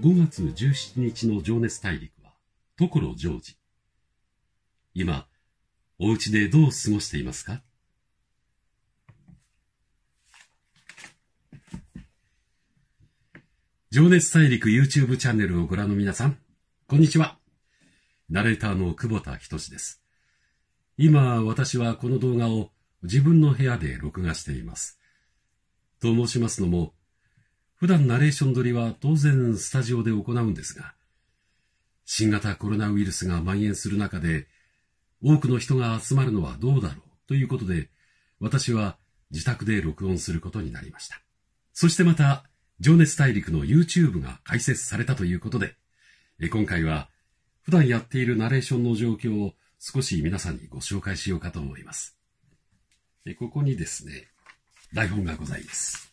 5月17日の情熱大陸は、所ジョージ。今、お家でどう過ごしていますか情熱大陸 YouTube チャンネルをご覧の皆さん、こんにちは。ナレーターの久保田仁です。今、私はこの動画を自分の部屋で録画しています。と申しますのも、普段ナレーション撮りは当然スタジオで行うんですが、新型コロナウイルスが蔓延する中で、多くの人が集まるのはどうだろうということで、私は自宅で録音することになりました。そしてまた、情熱大陸の YouTube が開設されたということで、今回は普段やっているナレーションの状況を少し皆さんにご紹介しようかと思います。ここにですね、台本がございます。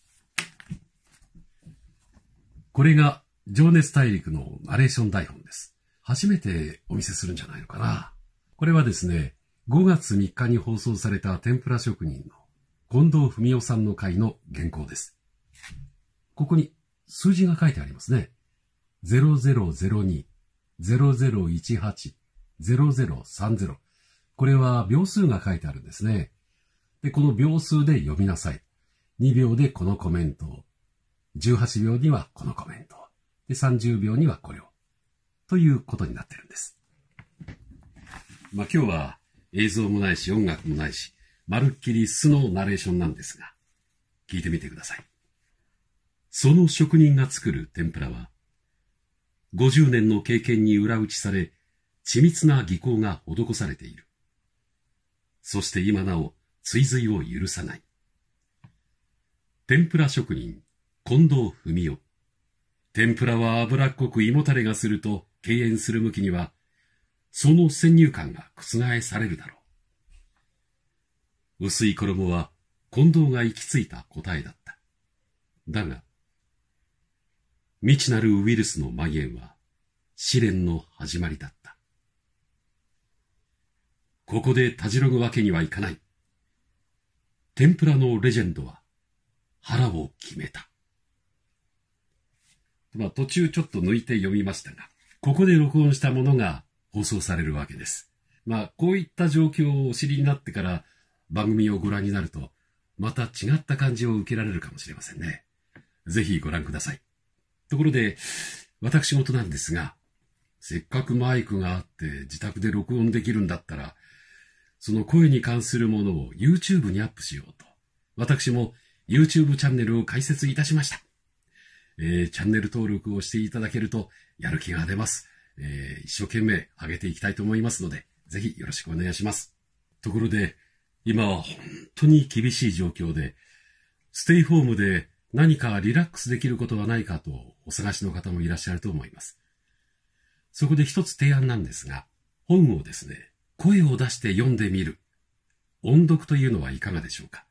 これが情熱大陸のナレーション台本です。初めてお見せするんじゃないのかな。これはですね、5月3日に放送された天ぷら職人の近藤文夫さんの回の原稿です。ここに数字が書いてありますね。0002、0018、0030。これは秒数が書いてあるんですね。で、この秒数で読みなさい。2秒でこのコメントを。18秒にはこのコメント。で、30秒にはこれを。ということになってるんです。まあ今日は映像もないし音楽もないし、まるっきり素のナレーションなんですが、聞いてみてください。その職人が作る天ぷらは、50年の経験に裏打ちされ、緻密な技巧が施されている。そして今なお追随を許さない。天ぷら職人近藤文雄。天ぷらは脂っこく胃もたれがすると敬遠する向きには、その先入観が覆されるだろう。薄い衣は近藤が行き着いた答えだった。だが、未知なるウイルスの蔓延は試練の始まりだった。ここでたじろぐわけにはいかない。天ぷらのレジェンドは腹を決めた。まあ、途中ちょっと抜いて読みましたが、ここで録音したものが放送されるわけです。まあ、こういった状況をお知りになってから番組をご覧になると、また違った感じを受けられるかもしれませんね。ぜひご覧ください。ところで、私事なんですが、せっかくマイクがあって自宅で録音できるんだったら、その声に関するものを YouTube にアップしようと、私も YouTube チャンネルを開設いたしました。えー、チャンネル登録をしていただけると、やる気が出ます。えー、一生懸命上げていきたいと思いますので、ぜひよろしくお願いします。ところで、今は本当に厳しい状況で、ステイホームで何かリラックスできることはないかとお探しの方もいらっしゃると思います。そこで一つ提案なんですが、本をですね、声を出して読んでみる。音読というのはいかがでしょうか。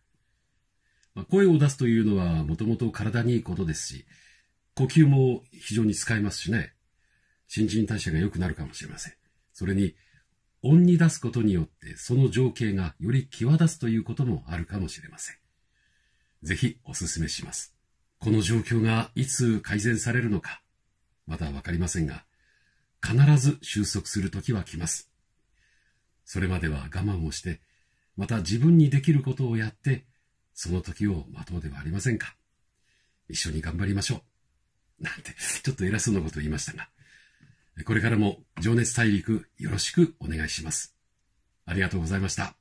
まあ、声を出すというのはもともと体にいいことですし、呼吸も非常に使えますしね。新陳代謝が良くなるかもしれません。それに、音に出すことによってその情景がより際立つということもあるかもしれません。ぜひお勧めします。この状況がいつ改善されるのか、まだわかりませんが、必ず収束する時は来ます。それまでは我慢をして、また自分にできることをやって、その時を待とうではありませんか。一緒に頑張りましょう。なんて、ちょっと偉そうなことを言いましたが、これからも情熱大陸よろしくお願いします。ありがとうございました。